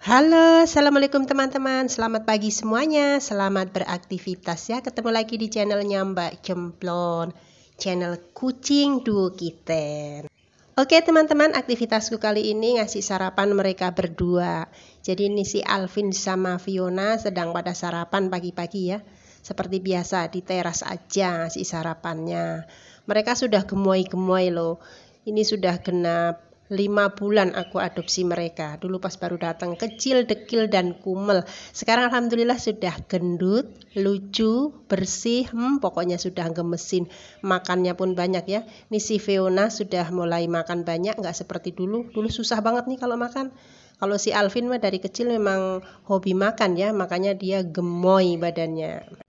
Halo, assalamualaikum teman-teman. Selamat pagi semuanya. Selamat beraktivitas ya. Ketemu lagi di channelnya Mbak Jemplon, channel kucing duo kitten. Oke teman-teman, aktivitasku kali ini ngasih sarapan mereka berdua. Jadi ini si Alvin sama Fiona sedang pada sarapan pagi-pagi ya. Seperti biasa di teras aja si sarapannya. Mereka sudah gemoy-gemoy loh. Ini sudah genap lima bulan aku adopsi mereka. Dulu pas baru datang kecil, dekil dan kumel. Sekarang alhamdulillah sudah gendut, lucu, bersih, hmm, pokoknya sudah gemesin. Makannya pun banyak ya. Ini si Fiona sudah mulai makan banyak, nggak seperti dulu. Dulu susah banget nih kalau makan. Kalau si Alvin mah dari kecil memang hobi makan ya, makanya dia gemoy badannya.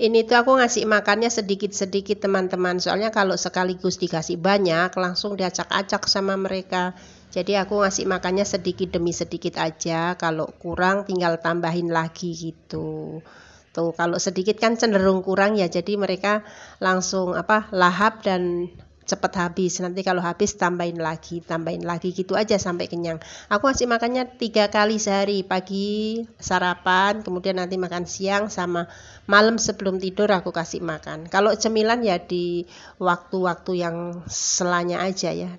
Ini tuh aku ngasih makannya sedikit-sedikit teman-teman. Soalnya kalau sekaligus dikasih banyak, langsung diacak-acak sama mereka. Jadi aku ngasih makannya sedikit demi sedikit aja. Kalau kurang tinggal tambahin lagi gitu. Tuh, kalau sedikit kan cenderung kurang ya. Jadi mereka langsung apa? lahap dan cepat habis nanti kalau habis tambahin lagi tambahin lagi gitu aja sampai kenyang aku kasih makannya tiga kali sehari pagi sarapan kemudian nanti makan siang sama malam sebelum tidur aku kasih makan kalau cemilan ya di waktu-waktu yang selanya aja ya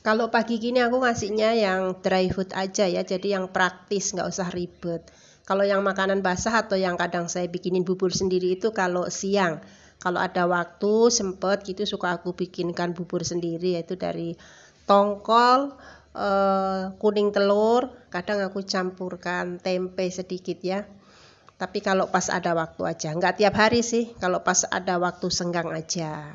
kalau pagi gini aku ngasihnya yang dry food aja ya jadi yang praktis nggak usah ribet kalau yang makanan basah atau yang kadang saya bikinin bubur sendiri itu kalau siang kalau ada waktu sempet gitu suka aku bikinkan bubur sendiri yaitu dari tongkol eh, kuning telur kadang aku campurkan tempe sedikit ya tapi kalau pas ada waktu aja nggak tiap hari sih kalau pas ada waktu senggang aja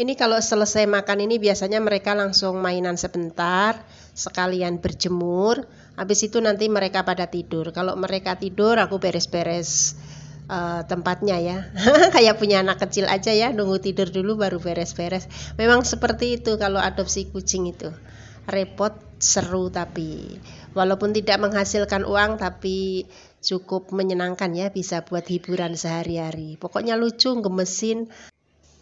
ini kalau selesai makan ini biasanya mereka langsung mainan sebentar sekalian berjemur habis itu nanti mereka pada tidur kalau mereka tidur aku beres-beres uh, tempatnya ya kayak punya anak kecil aja ya nunggu tidur dulu baru beres-beres memang seperti itu kalau adopsi kucing itu repot seru tapi walaupun tidak menghasilkan uang tapi cukup menyenangkan ya bisa buat hiburan sehari-hari pokoknya lucu gemesin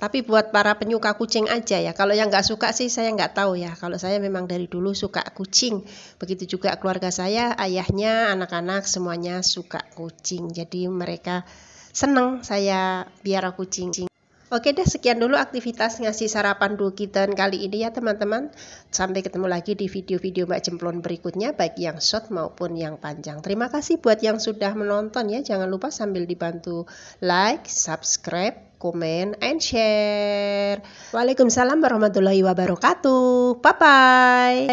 tapi buat para penyuka kucing aja ya. Kalau yang nggak suka sih saya nggak tahu ya. Kalau saya memang dari dulu suka kucing. Begitu juga keluarga saya, ayahnya, anak-anak semuanya suka kucing. Jadi mereka seneng saya biara kucing. Oke deh, sekian dulu aktivitas ngasih sarapan dulu kita kali ini ya teman-teman. Sampai ketemu lagi di video-video Mbak Jemplon berikutnya, baik yang short maupun yang panjang. Terima kasih buat yang sudah menonton ya. Jangan lupa sambil dibantu like, subscribe, comment, and share. Waalaikumsalam warahmatullahi wabarakatuh. Bye-bye.